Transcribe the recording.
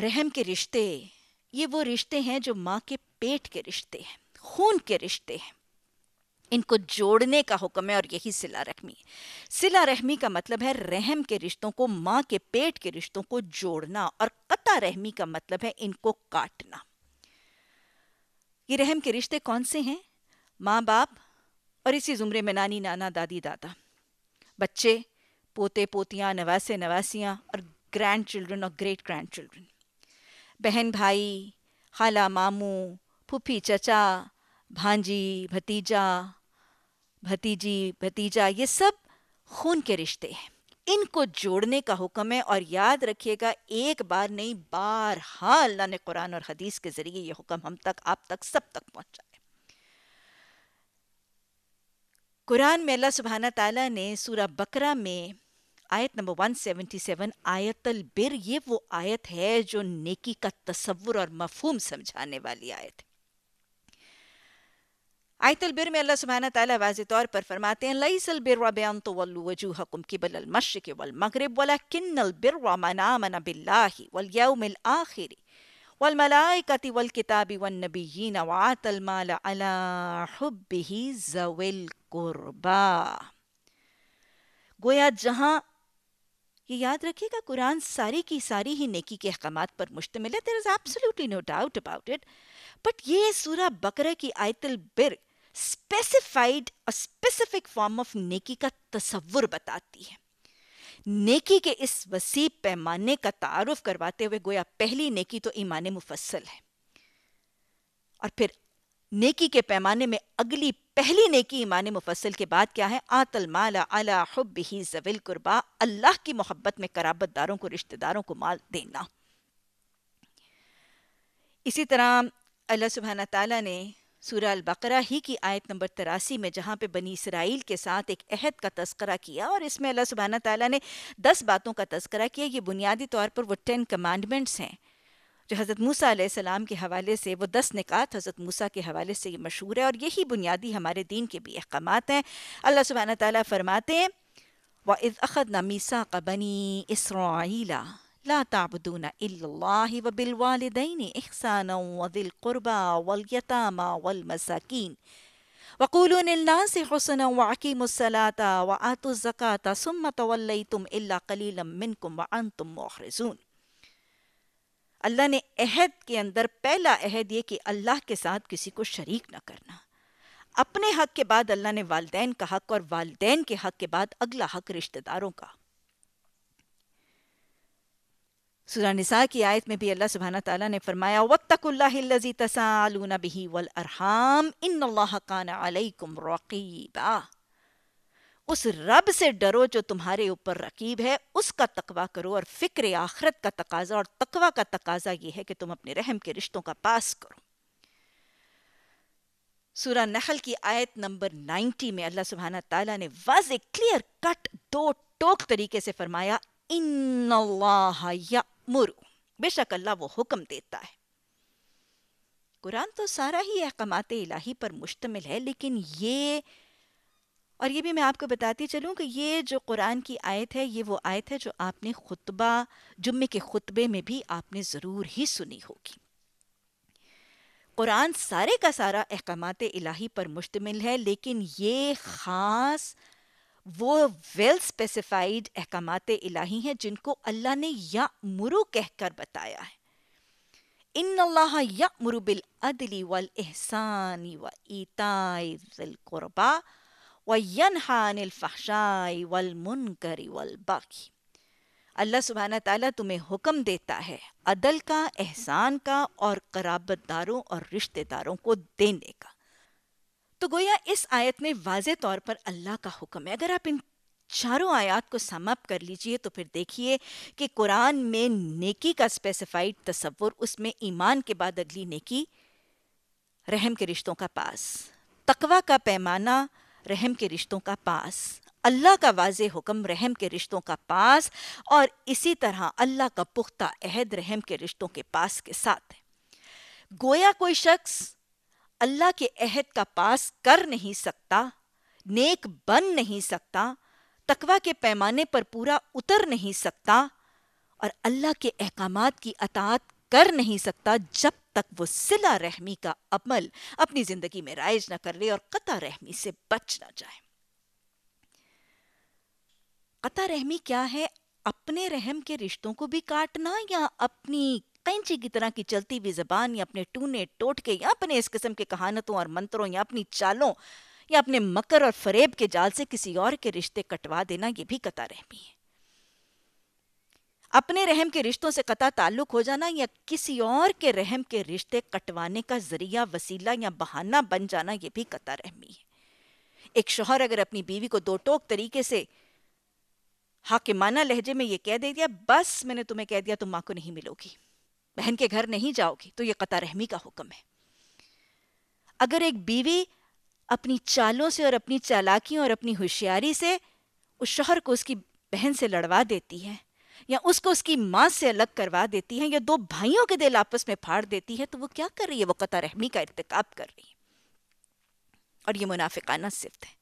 रहम के रिश्ते ये वो रिश्ते हैं जो माँ के पेट के रिश्ते हैं खून के रिश्ते हैं इनको जोड़ने का हुक्म है और यही सिला रहमी सिला रहमी का मतलब है रहम के रिश्तों को माँ के पेट के रिश्तों को जोड़ना और कता रहमी का मतलब है इनको काटना ये रहम के रिश्ते कौन से हैं माँ बाप और इसी जुमरे में नानी नाना दादी दादा बच्चे पोते पोतियाँ नवासे नवासियाँ और ग्रैंड चिल्ड्रन और ग्रेट ग्रैंड चिल्ड्रन बहन भाई खाला मामू फूफी चचा भांजी भतीजा भतीजी भतीजा ये सब खून के रिश्ते हैं इनको जोड़ने का हुक्म है और याद रखिएगा एक बार नहीं बार हाँ अल्लाह ने कुरान और हदीस के ज़रिए यह हुक्म हम तक आप तक सब तक पहुँचा है कुरान में अल्लाह सुबहाना तला ने सूरा बकरा में आयत नंबर 177 आयतल बिर ये वो आयत है जो नेकी का तस्वुर और मफहूम समझाने वाली आयत है आयतल बिर में अल्लाह सुबहाना ताला वाज तौर पर फरमाते हैं लईसल बिर बयान तो वल्लू वजूहकुम किबल अल मशरिक वल मगरिब वला किन्नल बिर मनामन बिल्लाहि वल यौमिल आखिरी वल मलाइकति वल किताबि वन नबिय्यीन वातल माल अला हुब्बिहि ज़विल कुर्बा गोया जहां ये याद रखिएगा कुरान सारी की सारी ही नेकी के अहकाम पर मुश्तमिल है there is absolutely no doubt about it but ये सूरा बकरा की आयतल बिर स्पेसिफाइड और स्पेसिफिक फॉर्म ऑफ नेकी का तस्वुर बताती है नेकी के इस वसी पैमाने का तारुफ करवाते हुए गोया पहली नेकी तो ईमान मुफसल है और फिर नेकी के पैमाने में अगली पहली नेकी ईमान मुफसल के बाद क्या है आतल माला अला ही जविल कुर्बा अल्लाह की मोहब्बत में कराबत दारों को रिश्तेदारों को माल देना इसी तरह अल्लाह सुबहाना तला ने सूरह बकरा ही की आयत नंबर तिरासी में जहाँ पे बनी इसराइल के साथ एक अहद का तस्करा किया और इसमें अल्लाह सुबहाना तला ने दस बातों का तस्करा किया ये बुनियादी तौर पर वो टेन कमांडमेंट्स हैं जो हज़रत मूसा सलाम के हवाले से वो दस निकात हज़रत मूसा के हवाले से ये मशहूर है और यही बुनियादी हमारे दीन के भी अहकाम हैं अल्लाह सुबहाना ताली फरमाते हैं व इज़ अखद नमीसा कबनी इसराइला ला ताबदून इल्लाहि व बिल वालिदैन इहसाना व दिल कुर्बा वल यतामा वल मसाकीन वक़ूलू लिलनास हुसना व अकीमुस्सलाता व आतुज़ ज़काता सुम्मा अल्लाह ने अहद के अंदर पहला अहद ये कि अल्लाह के साथ किसी को शरीक न करना अपने हक के बाद अल्लाह ने वालदेन का हक और वालदेन के हक के बाद अगला हक रिश्तेदारों का सूरा निसा की आयत में भी अल्लाह सुबहाना तला ने फरमाया वत्तकुल्लाहिल्लज़ी तसालूना बिही वल अरहाम इन काना अलैकुम रक़ीबा उस रब से डरो जो तुम्हारे ऊपर रकीब है उसका तकवा करो और फिक्र आखरत का तकाजा और तकवा का तकाजा यह है कि तुम अपने रहम के रिश्तों का पास करो सूरा नहल की आयत नंबर 90 में अल्लाह सुबहाना ताला ने वाज क्लियर कट दो टोक तरीके से फरमाया इन मुरु बेशक अल्लाह वो हुक्म देता है कुरान तो सारा ही अहकाम इलाही पर मुश्तमिल है लेकिन ये और ये भी मैं आपको बताती चलूँ कि ये जो कुरान की आयत है ये वो आयत है जो आपने खुतबा जुम्मे के खुतबे में भी आपने ज़रूर ही सुनी होगी कुरान सारे का सारा अहकाम इलाही पर मुश्तमिल है लेकिन ये ख़ास वो वेल स्पेसिफाइड अहकाम इलाही हैं जिनको अल्लाह ने या मुरु कहकर बताया है इन अल्लाह या मुरुबिल अदली वल एहसानी व ईताबा वयनहा अनिल फहशाई अल्लाह सुबहाना ताला तुम्हें हुक्म देता है अदल का एहसान का और कराबतदारों और रिश्तेदारों को देने का तो गोया इस आयत में वाज तौर पर अल्लाह का हुक्म है अगर आप इन चारों आयात को समाप्त कर लीजिए तो फिर देखिए कि कुरान में नेकी का स्पेसिफाइड तस्वुर उसमें ईमान के बाद अगली नेकी रहम के रिश्तों का पास तकवा का पैमाना रहम के रिश्तों का पास अल्लाह का वाज हुक्म रहम के रिश्तों का पास और इसी तरह अल्लाह का पुख्ता अहद रहम के रिश्तों के पास के साथ है गोया कोई शख्स अल्लाह के अहद का पास कर नहीं सकता नेक बन नहीं सकता तकवा के पैमाने पर पूरा उतर नहीं सकता और अल्लाह के अहकाम की अतात कर नहीं सकता जब तक वो सिला रहमी का अमल अपनी जिंदगी में राइज न कर ले और कता रहमी से बच ना जाए कता रहमी क्या है अपने रहम के रिश्तों को भी काटना या अपनी कैंची की तरह की चलती हुई जबान या अपने टूने टोटके या अपने इस किस्म के कहानतों और मंत्रों या अपनी चालों या अपने मकर और फरेब के जाल से किसी और के रिश्ते कटवा देना यह भी कता रहमी है अपने रहम के रिश्तों से कता ताल्लुक हो जाना या किसी और के रहम के रिश्ते कटवाने का जरिया वसीला या बहाना बन जाना यह भी कता रहमी है एक शोहर अगर अपनी बीवी को दो टोक तरीके से हाकिमाना लहजे में यह कह दे दिया बस मैंने तुम्हें कह दिया तुम माँ को नहीं मिलोगी बहन के घर नहीं जाओगी तो यह कता रहमी का हुक्म है अगर एक बीवी अपनी चालों से और अपनी चालाकियों और अपनी होशियारी से उस शोहर को उसकी बहन से लड़वा देती है या उसको उसकी माँ से अलग करवा देती है या दो भाइयों के दिल आपस में फाड़ देती है तो वो क्या कर रही है वो कता रहमी का इरतकब कर रही है और ये मुनाफिकाना सिफत है